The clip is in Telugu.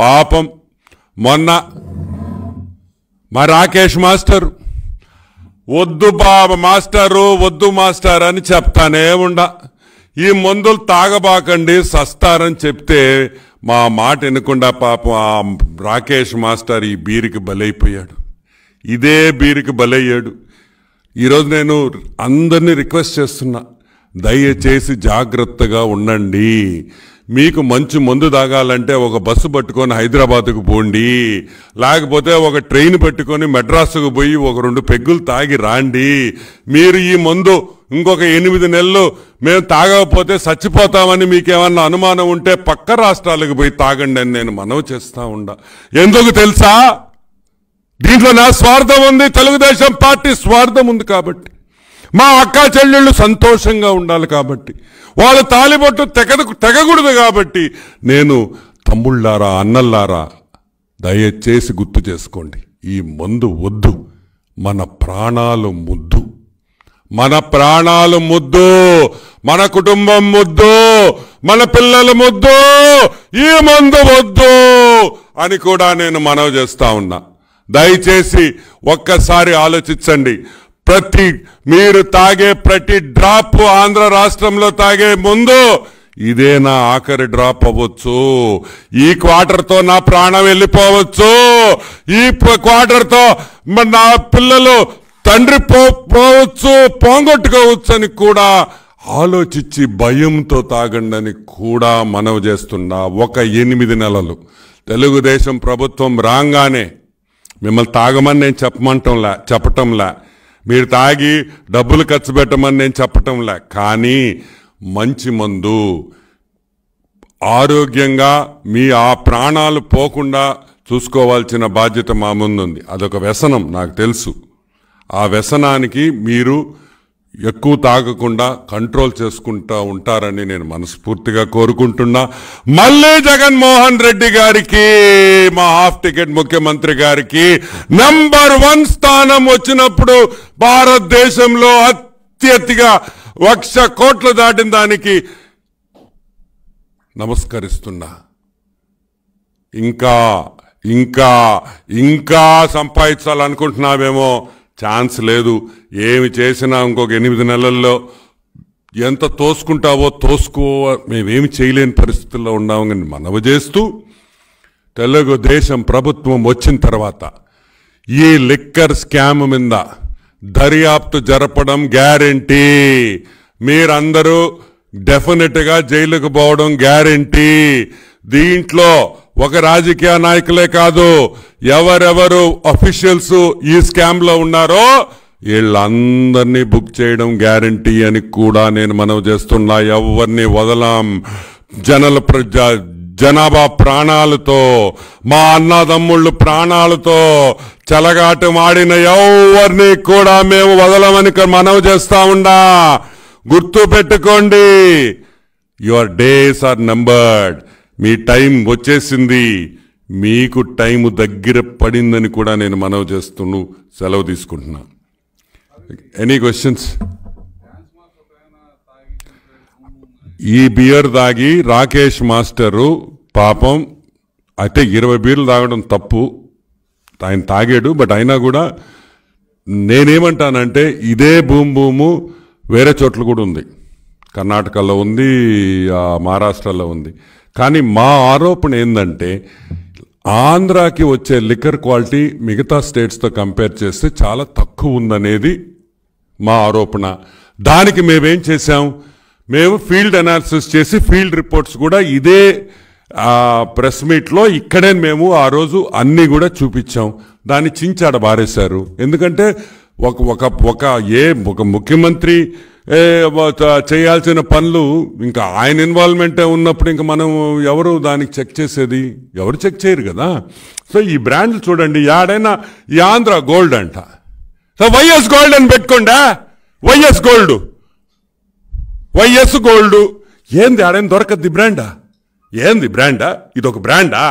పాపం మొన్న మా రాకేష్ మాస్టర్ వద్దు బాబ మాస్టరు వద్దు మాస్టర్ అని చెప్తానే ఉండా ఈ మందులు తాగబాకండి సస్తారని చెప్తే మా మాట వినకుండా పాపం ఆ రాకేష్ మాస్టర్ ఈ బీరికి బలైపోయాడు ఇదే బీరికి బలయ్యాడు ఈరోజు నేను అందరినీ రిక్వెస్ట్ చేస్తున్నా దయచేసి జాగ్రత్తగా ఉండండి మీకు మంచి మందు తాగాలంటే ఒక బస్సు పట్టుకొని హైదరాబాద్కు పోండి లేకపోతే ఒక ట్రైన్ పెట్టుకొని మెడ్రాస్కు పోయి ఒక రెండు పెగ్గులు తాగి రాండి మీరు ఈ మందు ఇంకొక ఎనిమిది నెలలు మేము తాగకపోతే చచ్చిపోతామని మీకేమన్నా అనుమానం ఉంటే పక్క రాష్ట్రాలకు పోయి తాగండి అని నేను మనవి చేస్తా ఉండా ఎందుకు తెలుసా దీంట్లో నా స్వార్థం ఉంది తెలుగుదేశం పార్టీ స్వార్థం ఉంది కాబట్టి మా అక్క చెల్లెళ్ళు సంతోషంగా ఉండాలి కాబట్టి వాళ్ళ తాలిబొట్టు తెగ తెగకూడదు కాబట్టి నేను తమ్ముళ్ళారా అన్నల్లారా దయచేసి గుర్తు చేసుకోండి ఈ మందు వద్దు మన ప్రాణాలు ముద్దు మన ప్రాణాలు ముద్దు మన కుటుంబం ముద్దు మన పిల్లల ముద్దు ఈ మందు వద్దు అని కూడా నేను మనవి చేస్తా ఉన్నా దయచేసి ఒక్కసారి ఆలోచించండి ప్రతి మీరు తాగే ప్రతి డ్రాప్ ఆంధ్ర రాష్ట్రంలో తాగే ముందు ఇదే నా ఆఖరి డ్రాప్ అవ్వచ్చు ఈ క్వార్టర్తో నా ప్రాణం వెళ్ళిపోవచ్చు ఈ క్వార్టర్తో నా పిల్లలు తండ్రి పోవచ్చు పోంగొట్టుకోవచ్చు అని కూడా ఆలోచించి భయంతో తాగండి అని కూడా మనవి చేస్తున్నా ఒక ఎనిమిది నెలలు తెలుగుదేశం ప్రభుత్వం రాగానే మిమ్మల్ని తాగమని నేను చెప్పమంటంలా చెప్పటంలా మీరు తాగి డబ్బులు ఖర్చు పెట్టమని నేను చెప్పటంలే కానీ మంచి మందు ఆరోగ్యంగా మీ ఆ ప్రాణాలు పోకుండా చూసుకోవాల్సిన బాధ్యత మా ముందుంది అదొక వ్యసనం నాకు తెలుసు ఆ వ్యసనానికి మీరు ఎక్కువ తాగకుండా కంట్రోల్ చేసుకుంటా ఉంటారని నేను మనస్ఫూర్తిగా కోరుకుంటున్నా మళ్ళీ జగన్మోహన్ రెడ్డి గారికి మా హాఫ్ టికెట్ ముఖ్యమంత్రి గారికి నంబర్ వన్ స్థానం వచ్చినప్పుడు భారతదేశంలో అత్యతిగా వక్ష కోట్లు దాటిన దానికి నమస్కరిస్తున్నా ఇంకా ఇంకా ఇంకా సంపాదించాలనుకుంటున్నావేమో ఛాన్స్ లేదు ఏమి చేసినా ఇంకొక ఎనిమిది నెలల్లో ఎంత తోసుకుంటావో తోసుకో మేమేమి చేయలేని పరిస్థితుల్లో ఉన్నామని మనవి చేస్తూ తెలుగుదేశం ప్రభుత్వం వచ్చిన తర్వాత ఈ లిక్కర్ స్కామ్ మీద దర్యాప్తు జరపడం గ్యారంటీ మీరందరూ డెఫినెట్గా జైలుకు పోవడం గ్యారంటీ దీంట్లో ఒక రాజకీయ నాయకులే కాదు ఎవరెవరు అఫీషియల్స్ ఈ స్కామ్లో ఉన్నారో వీళ్ళందరినీ బుక్ చేయడం గ్యారంటీ అని కూడా నేను మనవి చేస్తున్నా ఎవరిని వదలాం జనల ప్రజా జనాభా ప్రాణాలతో మా అన్నదమ్ముళ్ళు ప్రాణాలతో చలగాటు మాడిన ఎవరిని కూడా మేము వదలమని మనవి చేస్తా ఉండా గుర్తు పెట్టుకోండి యువర్ డేస్ ఆర్ నంబర్డ్ మీ టైం వచ్చేసింది మీకు టైం దగ్గర పడిందని కూడా నేను మనవి చేస్తున్నాను సెలవు తీసుకుంటున్నా ఎనీ క్వశ్చన్స్ ఈ బియర్ తాగి రాకేష్ మాస్టరు పాపం అయితే ఇరవై బీర్లు తాగడం తప్పు ఆయన తాగాడు బట్ అయినా కూడా నేనేమంటానంటే ఇదే భూమి భూము వేరే చోట్ల కూడా ఉంది కర్ణాటకలో ఉంది మహారాష్ట్రలో ఉంది కానీ మా ఆరోపణ ఏంటంటే ఆంధ్రాకి వచ్చే లిక్కర్ క్వాలిటీ మిగతా స్టేట్స్తో కంపేర్ చేస్తే చాలా తక్కువ ఉందనేది మా ఆరోపణ దానికి మేమేం చేశాం మేము ఫీల్డ్ అనాలిసిస్ చేసి ఫీల్డ్ రిపోర్ట్స్ కూడా ఇదే ప్రెస్ మీట్లో ఇక్కడే మేము ఆ రోజు అన్నీ కూడా చూపించాం దాన్ని చించాడ బారేశారు ఎందుకంటే ఒక ఒక ఒక ఏ ఒక ముఖ్యమంత్రి చేయాల్సిన పనులు ఇంకా ఆయన ఇన్వాల్వ్మెంటే ఉన్నప్పుడు ఇంకా మనం ఎవరు దానికి చెక్ చేసేది ఎవరు చెక్ చేయరు కదా సో ఈ బ్రాండ్లు చూడండి యాడైనా ఈ ఆంధ్ర గోల్డ్ అంట సో వైఎస్ గోల్డ్ అని పెట్టుకోండా వైఎస్ గోల్డ్ వైఎస్ గోల్డ్ ఏంది ఆడైనా దొరకద్ది బ్రాండా ఏంది బ్రాండా ఇదొక బ్రాండా